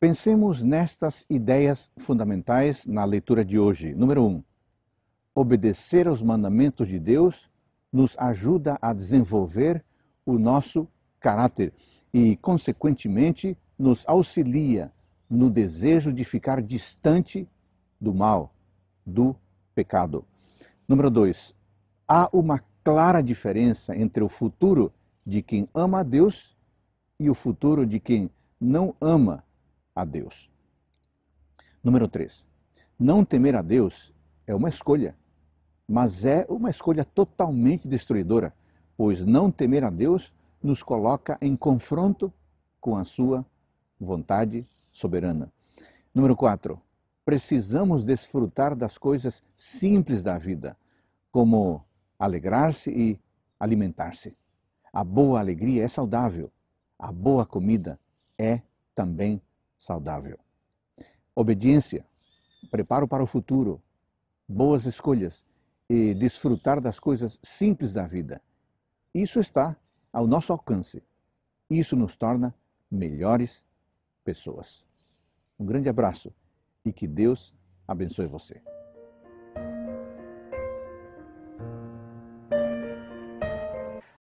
Pensemos nestas ideias fundamentais na leitura de hoje. Número 1. Um, obedecer aos mandamentos de Deus nos ajuda a desenvolver o nosso caráter e, consequentemente, nos auxilia no desejo de ficar distante do mal, do pecado. Número 2. Há uma clara diferença entre o futuro de quem ama a Deus e o futuro de quem não ama a Deus. Número 3. Não temer a Deus é uma escolha, mas é uma escolha totalmente destruidora, pois não temer a Deus nos coloca em confronto com a sua vontade soberana. Número 4. Precisamos desfrutar das coisas simples da vida, como alegrar-se e alimentar-se. A boa alegria é saudável, a boa comida é também saudável. Obediência, preparo para o futuro, boas escolhas e desfrutar das coisas simples da vida. Isso está ao nosso alcance. Isso nos torna melhores pessoas. Um grande abraço e que Deus abençoe você.